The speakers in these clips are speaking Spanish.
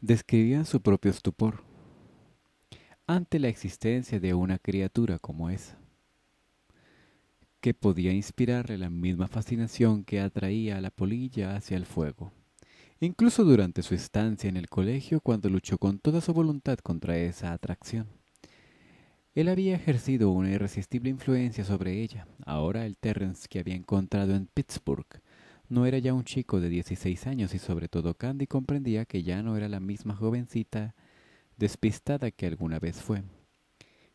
describían su propio estupor ante la existencia de una criatura como esa, que podía inspirarle la misma fascinación que atraía a la polilla hacia el fuego. Incluso durante su estancia en el colegio, cuando luchó con toda su voluntad contra esa atracción. Él había ejercido una irresistible influencia sobre ella. Ahora el Terrence que había encontrado en Pittsburgh no era ya un chico de 16 años y sobre todo Candy comprendía que ya no era la misma jovencita despistada que alguna vez fue.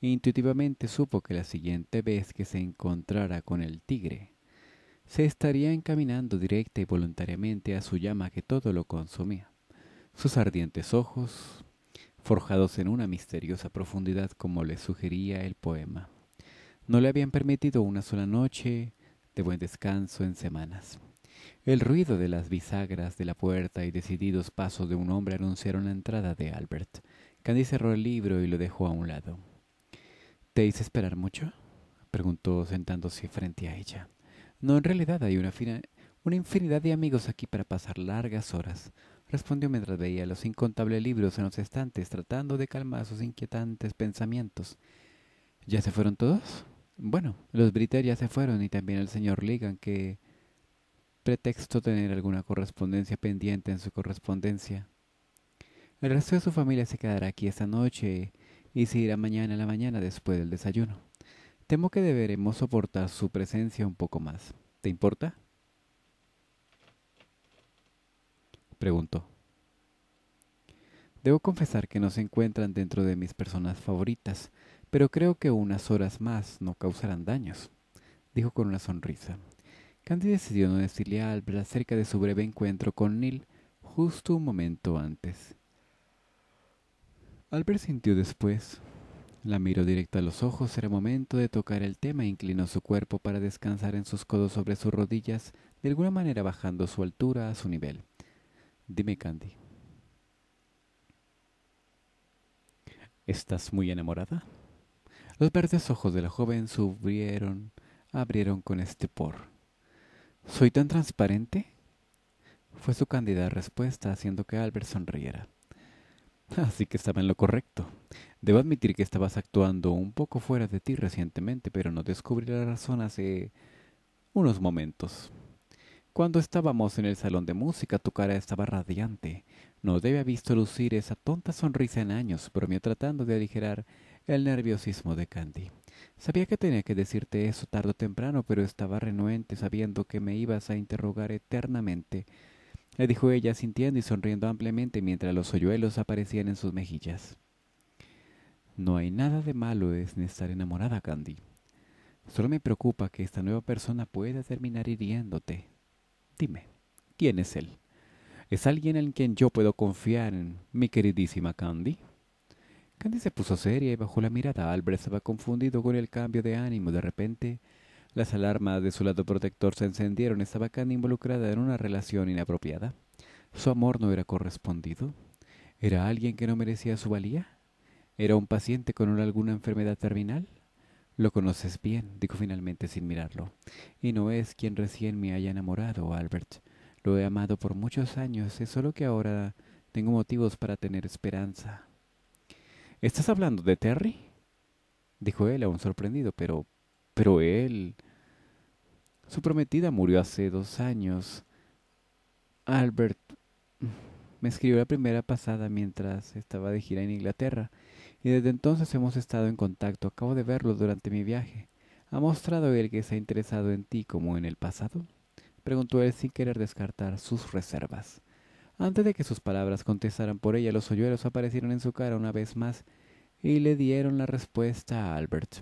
Intuitivamente supo que la siguiente vez que se encontrara con el tigre, se estaría encaminando directa y voluntariamente a su llama que todo lo consumía. Sus ardientes ojos, forjados en una misteriosa profundidad como le sugería el poema, no le habían permitido una sola noche de buen descanso en semanas. El ruido de las bisagras de la puerta y decididos pasos de un hombre anunciaron la entrada de Albert. Candy cerró el libro y lo dejó a un lado. ¿Te hice esperar mucho? preguntó sentándose frente a ella. No, en realidad hay una, una infinidad de amigos aquí para pasar largas horas, respondió mientras veía los incontables libros en los estantes, tratando de calmar sus inquietantes pensamientos. ¿Ya se fueron todos? Bueno, los Briter ya se fueron y también el señor Ligan, que pretexto tener alguna correspondencia pendiente en su correspondencia. El resto de su familia se quedará aquí esta noche y se irá mañana a la mañana después del desayuno. Temo que deberemos soportar su presencia un poco más. ¿Te importa? Preguntó. Debo confesar que no se encuentran dentro de mis personas favoritas, pero creo que unas horas más no causarán daños, dijo con una sonrisa. Candy decidió no decirle a Albert acerca de su breve encuentro con Neil justo un momento antes. Albert sintió después. La miró directa a los ojos, era momento de tocar el tema e inclinó su cuerpo para descansar en sus codos sobre sus rodillas, de alguna manera bajando su altura a su nivel. Dime, Candy. ¿Estás muy enamorada? Los verdes ojos de la joven subieron, abrieron con estupor. ¿Soy tan transparente? Fue su candida respuesta, haciendo que Albert sonriera. Así que estaba en lo correcto. Debo admitir que estabas actuando un poco fuera de ti recientemente, pero no descubrí la razón hace unos momentos. Cuando estábamos en el salón de música, tu cara estaba radiante. No debe haber visto lucir esa tonta sonrisa en años, bromeó tratando de aligerar el nerviosismo de Candy. Sabía que tenía que decirte eso tarde o temprano, pero estaba renuente sabiendo que me ibas a interrogar eternamente, le dijo ella sintiendo y sonriendo ampliamente mientras los hoyuelos aparecían en sus mejillas. No hay nada de malo en estar enamorada, Candy. Solo me preocupa que esta nueva persona pueda terminar hiriéndote. Dime, ¿quién es él? ¿Es alguien en quien yo puedo confiar, mi queridísima Candy? Candy se puso seria y bajó la mirada. Albert estaba confundido con el cambio de ánimo. De repente, las alarmas de su lado protector se encendieron. ¿Estaba Candy involucrada en una relación inapropiada? ¿Su amor no era correspondido? ¿Era alguien que no merecía su valía? ¿Era un paciente con alguna enfermedad terminal? Lo conoces bien, dijo finalmente sin mirarlo. Y no es quien recién me haya enamorado, Albert. Lo he amado por muchos años, es solo que ahora tengo motivos para tener esperanza. ¿Estás hablando de Terry? Dijo él aún sorprendido, pero... pero él... Su prometida murió hace dos años. Albert me escribió la primera pasada mientras estaba de gira en Inglaterra y desde entonces hemos estado en contacto. Acabo de verlo durante mi viaje. ¿Ha mostrado él que se ha interesado en ti como en el pasado? Preguntó él sin querer descartar sus reservas. Antes de que sus palabras contestaran por ella, los hoyuelos aparecieron en su cara una vez más y le dieron la respuesta a Albert.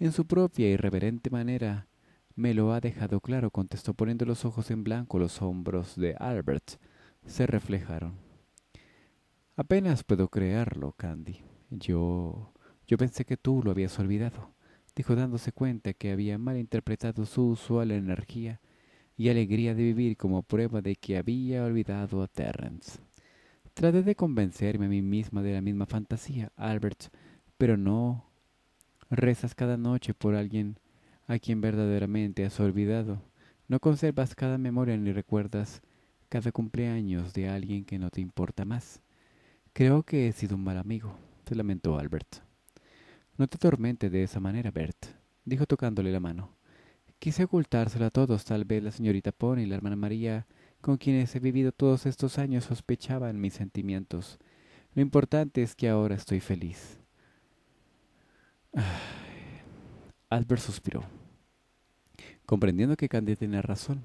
En su propia irreverente manera, me lo ha dejado claro, contestó poniendo los ojos en blanco. Los hombros de Albert se reflejaron. Apenas puedo creerlo, Candy. Yo. yo pensé que tú lo habías olvidado, dijo dándose cuenta que había malinterpretado su usual energía y alegría de vivir como prueba de que había olvidado a Terrence. Traté de convencerme a mí misma de la misma fantasía, Albert, pero no. Rezas cada noche por alguien a quien verdaderamente has olvidado. No conservas cada memoria ni recuerdas cada cumpleaños de alguien que no te importa más. Creo que he sido un mal amigo, se lamentó Albert. No te atormentes de esa manera, Bert, dijo tocándole la mano. Quise ocultárselo a todos, tal vez la señorita Pony y la hermana María, con quienes he vivido todos estos años, sospechaban mis sentimientos. Lo importante es que ahora estoy feliz. Albert suspiró, comprendiendo que Candy tenía razón.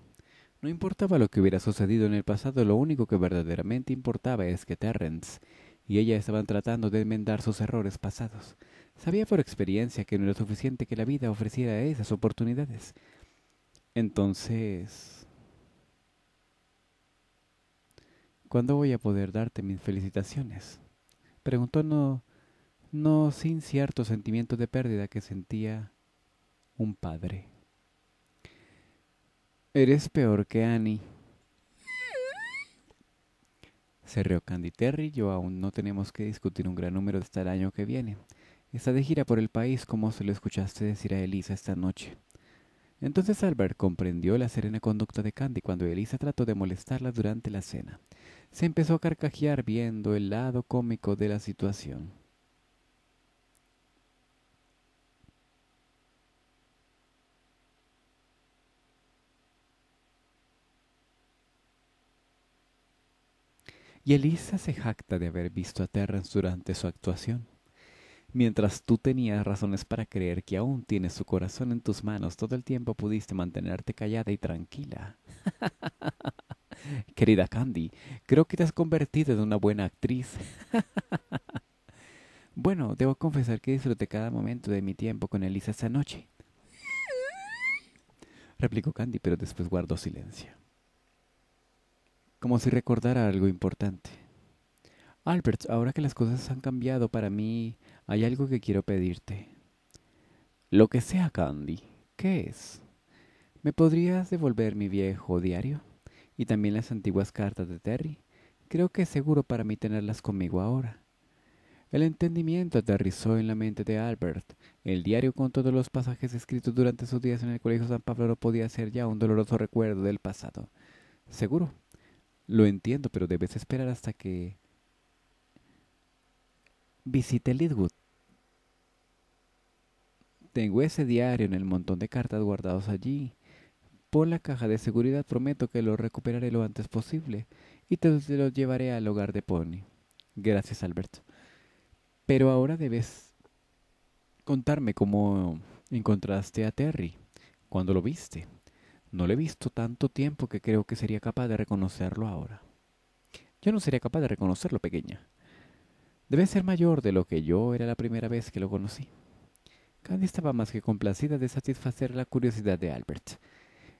No importaba lo que hubiera sucedido en el pasado, lo único que verdaderamente importaba es que Terrence y ella estaban tratando de enmendar sus errores pasados, Sabía por experiencia que no era suficiente que la vida ofreciera esas oportunidades. Entonces... ¿Cuándo voy a poder darte mis felicitaciones? Preguntó no, no sin cierto sentimiento de pérdida que sentía un padre. Eres peor que Annie. Se rió Candy Terry, yo aún no tenemos que discutir un gran número hasta este el año que viene. Está de gira por el país como se lo escuchaste decir a Elisa esta noche. Entonces Albert comprendió la serena conducta de Candy cuando Elisa trató de molestarla durante la cena. Se empezó a carcajear viendo el lado cómico de la situación. Y Elisa se jacta de haber visto a Terrence durante su actuación. Mientras tú tenías razones para creer que aún tienes su corazón en tus manos, todo el tiempo pudiste mantenerte callada y tranquila. Querida Candy, creo que te has convertido en una buena actriz. bueno, debo confesar que disfruté cada momento de mi tiempo con Elisa esa noche. Replicó Candy, pero después guardó silencio. Como si recordara algo importante. Albert, ahora que las cosas han cambiado para mí, hay algo que quiero pedirte. Lo que sea, Candy, ¿qué es? ¿Me podrías devolver mi viejo diario? Y también las antiguas cartas de Terry. Creo que es seguro para mí tenerlas conmigo ahora. El entendimiento aterrizó en la mente de Albert. El diario con todos los pasajes escritos durante sus días en el Colegio San Pablo podía ser ya un doloroso recuerdo del pasado. Seguro. Lo entiendo, pero debes esperar hasta que Visite Lidwood. Tengo ese diario en el montón de cartas guardados allí. Por la caja de seguridad prometo que lo recuperaré lo antes posible y te lo llevaré al hogar de Pony. Gracias, Alberto. Pero ahora debes contarme cómo encontraste a Terry, cuando lo viste. No lo he visto tanto tiempo que creo que sería capaz de reconocerlo ahora. Yo no sería capaz de reconocerlo, pequeña. Debe ser mayor de lo que yo era la primera vez que lo conocí. Candy estaba más que complacida de satisfacer la curiosidad de Albert.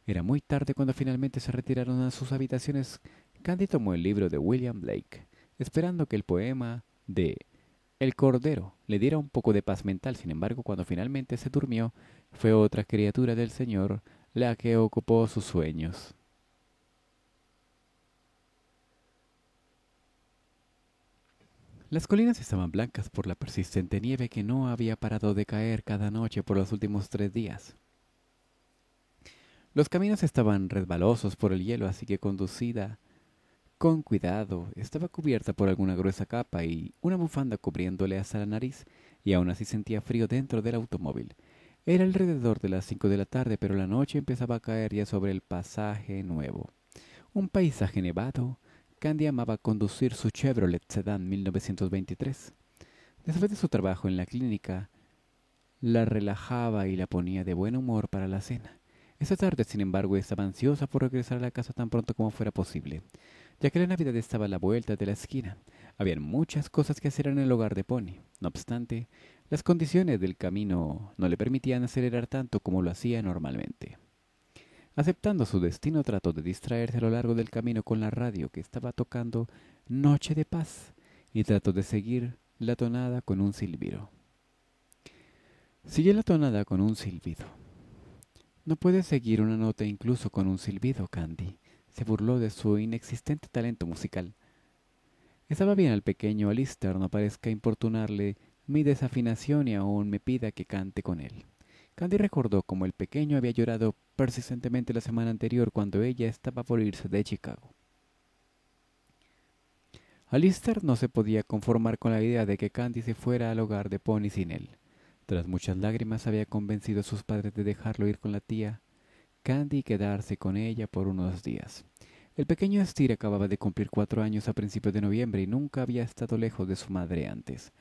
Era muy tarde cuando finalmente se retiraron a sus habitaciones. Candy tomó el libro de William Blake, esperando que el poema de El Cordero le diera un poco de paz mental. Sin embargo, cuando finalmente se durmió, fue otra criatura del Señor la que ocupó sus sueños. Las colinas estaban blancas por la persistente nieve que no había parado de caer cada noche por los últimos tres días. Los caminos estaban resbalosos por el hielo, así que conducida con cuidado, estaba cubierta por alguna gruesa capa y una bufanda cubriéndole hasta la nariz, y aún así sentía frío dentro del automóvil. Era alrededor de las cinco de la tarde, pero la noche empezaba a caer ya sobre el pasaje nuevo. Un paisaje nevado, Candy amaba conducir su Chevrolet Sedan 1923. Después de su trabajo en la clínica, la relajaba y la ponía de buen humor para la cena. Esa tarde, sin embargo, estaba ansiosa por regresar a la casa tan pronto como fuera posible, ya que la Navidad estaba a la vuelta de la esquina. Habían muchas cosas que hacer en el hogar de Pony. No obstante, las condiciones del camino no le permitían acelerar tanto como lo hacía normalmente. Aceptando su destino, trató de distraerse a lo largo del camino con la radio que estaba tocando Noche de Paz y trató de seguir la tonada con un silbido. Siguió la tonada con un silbido. No puedes seguir una nota incluso con un silbido, Candy. Se burló de su inexistente talento musical. Estaba bien al pequeño Alistair no parezca importunarle mi desafinación y aún me pida que cante con él. Candy recordó cómo el pequeño había llorado persistentemente la semana anterior cuando ella estaba por irse de Chicago. Alistair no se podía conformar con la idea de que Candy se fuera al hogar de Pony sin él. Tras muchas lágrimas había convencido a sus padres de dejarlo ir con la tía Candy y quedarse con ella por unos días. El pequeño Astir acababa de cumplir cuatro años a principios de noviembre y nunca había estado lejos de su madre antes.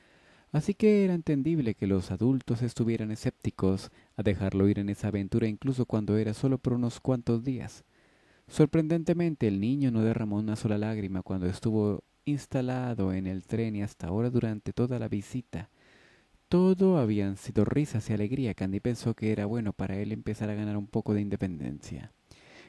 Así que era entendible que los adultos estuvieran escépticos a dejarlo ir en esa aventura incluso cuando era solo por unos cuantos días. Sorprendentemente el niño no derramó una sola lágrima cuando estuvo instalado en el tren y hasta ahora durante toda la visita. Todo habían sido risas y alegría. Candy pensó que era bueno para él empezar a ganar un poco de independencia.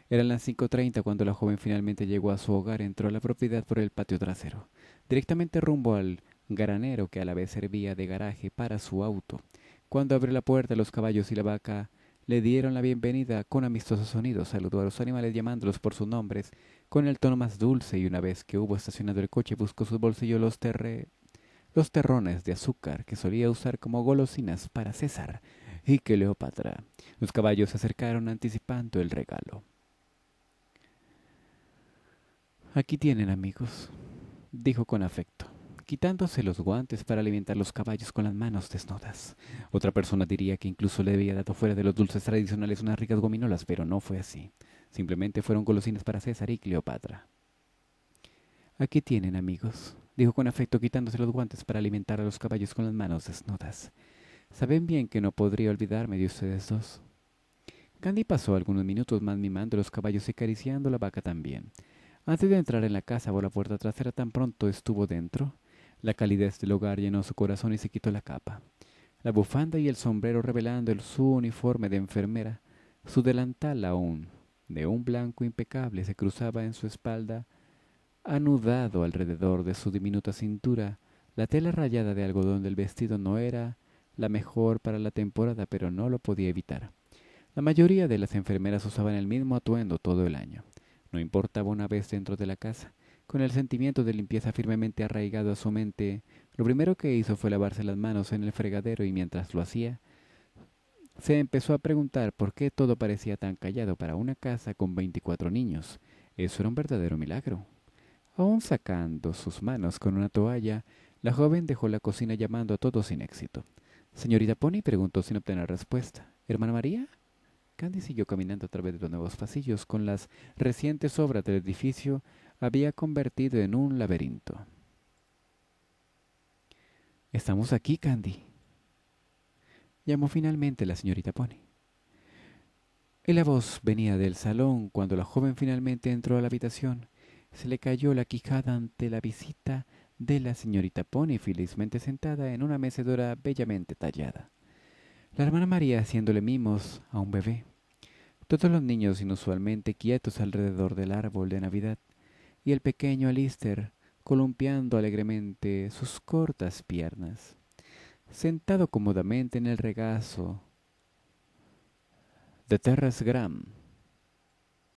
Eran las 5.30 cuando la joven finalmente llegó a su hogar, entró a la propiedad por el patio trasero, directamente rumbo al granero que a la vez servía de garaje para su auto. Cuando abrió la puerta, los caballos y la vaca le dieron la bienvenida con amistosos sonidos, saludó a los animales llamándolos por sus nombres con el tono más dulce y una vez que hubo estacionado el coche buscó su bolsillo los terre... los terrones de azúcar que solía usar como golosinas para César y Cleopatra. Los caballos se acercaron anticipando el regalo. Aquí tienen amigos, dijo con afecto quitándose los guantes para alimentar los caballos con las manos desnudas. Otra persona diría que incluso le había dado fuera de los dulces tradicionales unas ricas gominolas, pero no fue así. Simplemente fueron golosinas para César y Cleopatra. Aquí tienen, amigos, dijo con afecto quitándose los guantes para alimentar a los caballos con las manos desnudas. Saben bien que no podría olvidarme de ustedes dos. Candy pasó algunos minutos más mimando los caballos y acariciando la vaca también. Antes de entrar en la casa por la puerta trasera tan pronto estuvo dentro, la calidez del hogar llenó su corazón y se quitó la capa, la bufanda y el sombrero revelando su uniforme de enfermera. Su delantal aún, de un blanco impecable, se cruzaba en su espalda, anudado alrededor de su diminuta cintura. La tela rayada de algodón del vestido no era la mejor para la temporada, pero no lo podía evitar. La mayoría de las enfermeras usaban el mismo atuendo todo el año. No importaba una vez dentro de la casa. Con el sentimiento de limpieza firmemente arraigado a su mente, lo primero que hizo fue lavarse las manos en el fregadero y mientras lo hacía, se empezó a preguntar por qué todo parecía tan callado para una casa con veinticuatro niños. Eso era un verdadero milagro. Aún sacando sus manos con una toalla, la joven dejó la cocina llamando a todos sin éxito. Señorita Pony preguntó sin obtener respuesta. ¿Hermana María? Candy siguió caminando a través de los nuevos pasillos con las recientes obras del edificio había convertido en un laberinto. Estamos aquí, Candy. Llamó finalmente la señorita Pony. Y la voz venía del salón cuando la joven finalmente entró a la habitación. Se le cayó la quijada ante la visita de la señorita Pony, felizmente sentada en una mecedora bellamente tallada. La hermana María haciéndole mimos a un bebé. Todos los niños inusualmente quietos alrededor del árbol de Navidad y el pequeño Alister columpiando alegremente sus cortas piernas, sentado cómodamente en el regazo de Terras